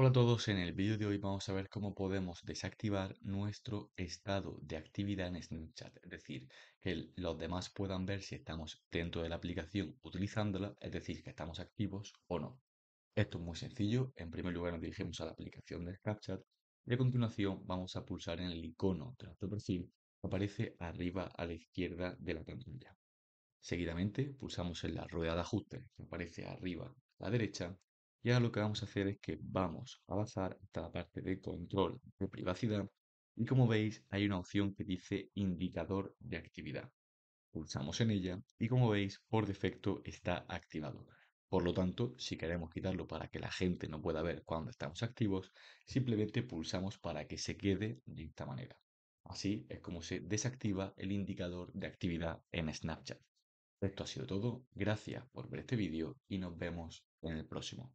Hola a todos, en el vídeo de hoy vamos a ver cómo podemos desactivar nuestro estado de actividad en Snapchat, es decir, que los demás puedan ver si estamos dentro de la aplicación utilizándola, es decir, que estamos activos o no. Esto es muy sencillo, en primer lugar nos dirigimos a la aplicación de Snapchat y a continuación vamos a pulsar en el icono de nuestro perfil que aparece arriba a la izquierda de la pantalla. Seguidamente pulsamos en la rueda de ajuste que aparece arriba a la derecha y ahora lo que vamos a hacer es que vamos a avanzar hasta la parte de control de privacidad. Y como veis, hay una opción que dice indicador de actividad. Pulsamos en ella y como veis, por defecto está activado. Por lo tanto, si queremos quitarlo para que la gente no pueda ver cuando estamos activos, simplemente pulsamos para que se quede de esta manera. Así es como se desactiva el indicador de actividad en Snapchat. Esto ha sido todo, gracias por ver este vídeo y nos vemos en el próximo.